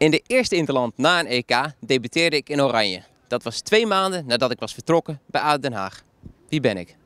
In de eerste Interland na een EK debuteerde ik in Oranje. Dat was twee maanden nadat ik was vertrokken bij ADO Den Haag. Wie ben ik?